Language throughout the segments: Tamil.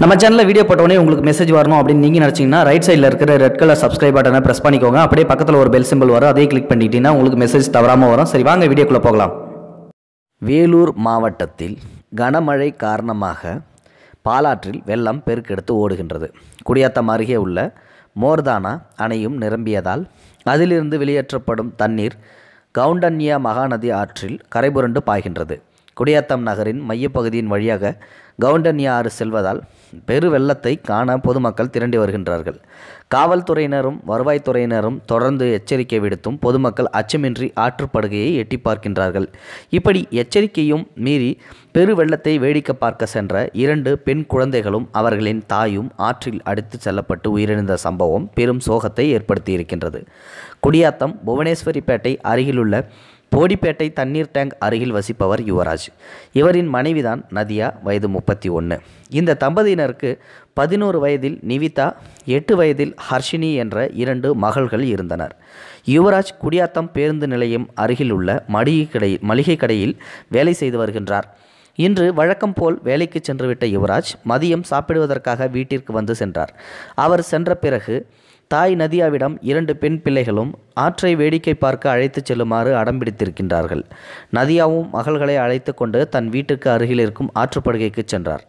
நம்ம சேனலில் வீடியோ போட்டோடனே உங்களுக்கு மெசேஜ் வரணும் அப்படின்னு நீங்கள் நினச்சிங்கன்னா ரைட் சைடில் இருக்கிற ரெட் கலர் சப்ஸ்கிரைப் பட்டனை ப்ரெஸ் பண்ணிக்கோங்க அப்படியே பக்கத்தில் ஒரு பெல் சிம்பிள் வரும் அதே கிளிக் பண்ணிக்கிட்டீங்கன்னா உங்களுக்கு மெசேஜ் தவறாமல் வரும் சரி வாங்க வீடியோக்குள்ளே போகலாம் வேலூர் மாவட்டத்தில் கனமழை காரணமாக பாலாற்றில் வெள்ளம் பெருக்கெடுத்து ஓடுகின்றது குடியாத்தம் அருகே உள்ள மோர்தானா அணையும் நிரம்பியதால் அதிலிருந்து வெளியேற்றப்படும் தண்ணீர் கவுண்டன்யா மகாநதி ஆற்றில் கரைபுரண்டு பாய்கின்றது குடியாத்தம் நகரின் மையப்பகுதியின் வழியாக கவுண்டன் ஆறு செல்வதால் பெரு வெள்ளத்தை காண பொதுமக்கள் திரண்டி வருகின்றார்கள் காவல்துறையினரும் வருவாய்த்துறையினரும் தொடர்ந்து எச்சரிக்கை விடுத்தும் பொதுமக்கள் அச்சமின்றி ஆற்றுப்படுகையை எட்டி பார்க்கின்றார்கள் இப்படி எச்சரிக்கையும் மீறி பெரு வெள்ளத்தை வேடிக்கை பார்க்க சென்ற இரண்டு பெண் குழந்தைகளும் அவர்களின் தாயும் ஆற்றில் அடித்துச் செல்லப்பட்டு உயிரிழந்த சம்பவம் பெரும் சோகத்தை ஏற்படுத்தியிருக்கின்றது குடியாத்தம் புவனேஸ்வரிப்பேட்டை அருகிலுள்ள போடிப்பேட்டை தண்ணீர் டேங்க் அருகில் வசிப்பவர் யுவராஜ் இவரின் மனைவிதான் நதியா வயது முப்பத்தி ஒன்று இந்த தம்பதியினருக்கு பதினோரு வயதில் நிவிதா எட்டு வயதில் ஹர்ஷினி என்ற இரண்டு மகள்கள் இருந்தனர் யுவராஜ் குடியாத்தம் பேருந்து நிலையம் அருகில் உள்ள மளிகை கடை மளிகை கடையில் வேலை செய்து வருகின்றார் இன்று வழக்கம் போல் வேலைக்கு சென்றுவிட்ட யுவராஜ் மதியம் சாப்பிடுவதற்காக வீட்டிற்கு வந்து சென்றார் அவர் சென்ற பிறகு தாய் நதியாவிடம் இரண்டு பெண் பிள்ளைகளும் ஆற்றை வேடிக்கை பார்க்க அழைத்துச் செல்லுமாறு அடம்பிடித்திருக்கின்றார்கள் நதியாவும் மகள்களை அழைத்து கொண்டு தன் வீட்டுக்கு அருகில் இருக்கும் ஆற்றுப்படுகைக்கு சென்றார்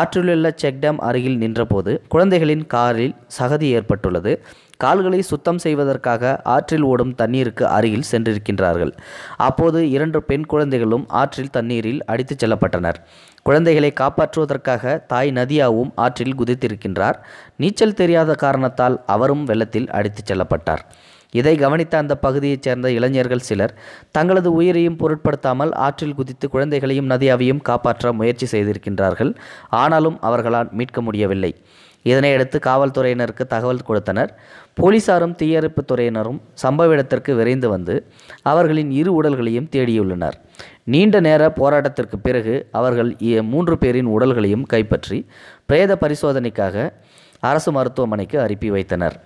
ஆற்றிலுள்ள செக்டேம் அருகில் நின்றபோது குழந்தைகளின் காரில் சகதி ஏற்பட்டுள்ளது கால்களை சுத்தம் செய்வதற்காக ஆற்றில் ஓடும் தண்ணீருக்கு அருகில் சென்றிருக்கின்றார்கள் அப்போது இரண்டு பெண் குழந்தைகளும் ஆற்றில் தண்ணீரில் அடித்துச் செல்லப்பட்டனர் குழந்தைகளை காப்பாற்றுவதற்காக தாய் நதியாவும் ஆற்றில் குதித்திருக்கின்றார் நீச்சல் தெரியாத காரணத்தால் அவரும் வெள்ளத்தில் அடித்துச் செல்லப்பட்டார் இதை கவனித்த அந்த பகுதியைச் சேர்ந்த இளைஞர்கள் சிலர் தங்களது உயிரையும் பொருட்படுத்தாமல் ஆற்றில் குதித்து குழந்தைகளையும் நதியாவையும் காப்பாற்ற முயற்சி செய்திருக்கின்றார்கள் ஆனாலும் அவர்களால் மீட்க முடியவில்லை இதனையடுத்து காவல்துறையினருக்கு தகவல் கொடுத்தனர் போலீசாரும் தீயணைப்பு துறையினரும் சம்பவ இடத்திற்கு விரைந்து வந்து அவர்களின் இரு உடல்களையும் தேடியுள்ளனர் நீண்ட நேர போராட்டத்திற்கு பிறகு அவர்கள் மூன்று பேரின் உடல்களையும் கைப்பற்றி பிரேத பரிசோதனைக்காக அரசு மருத்துவமனைக்கு அனுப்பி வைத்தனர்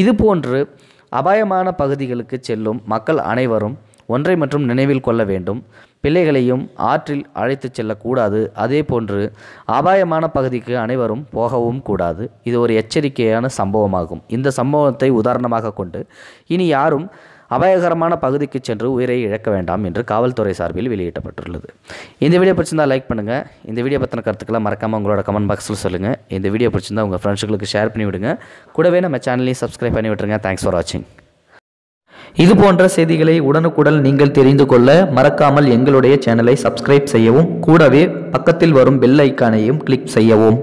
இதுபோன்று அபாயமான பகுதிகளுக்கு செல்லும் மக்கள் அனைவரும் ஒன்றை மற்றும் நினைவில் கொள்ள வேண்டும் பிள்ளைகளையும் ஆற்றில் அழைத்துச் செல்லக்கூடாது அதே போன்று அபாயமான பகுதிக்கு அனைவரும் போகவும் கூடாது இது ஒரு எச்சரிக்கையான சம்பவமாகும் இந்த சம்பவத்தை உதாரணமாக கொண்டு இனி யாரும் அபாயகரமான பகுதிக்கு சென்று உயிரை இழக்க வேண்டாம் என்று காவல்துறை சார்பில் வெளியிடப்பட்டுள்ளது இந்த வீடியோ பிடிச்சிருந்தால் லைக் பண்ணுங்கள் இந்த வீடியோ பற்றின கருத்துக்களை மறக்காமல் உங்களோட கமெண்ட் பாக்ஸில் சொல்லுங்கள் இந்த வீடியோ பிடிச்சிருந்தால் உங்கள் ஃப்ரெண்ட்ஸுகளுக்கு ஷேர் பண்ணி விடுங்க கூடவே நம்ம சேனலையும் சப்ஸ்கிரைப் பண்ணி விட்டுருங்க தேங்க்ஸ் ஃபார் வாட்சிங் இது போன்ற செய்திகளை உடனுக்குடன் நீங்கள் தெரிந்து கொள்ள மறக்காமல் எங்களுடைய சேனலை சப்ஸ்கிரைப் செய்யவும் கூடவே பக்கத்தில் வரும் பெல் ஐக்கானையும் கிளிக் செய்யவும்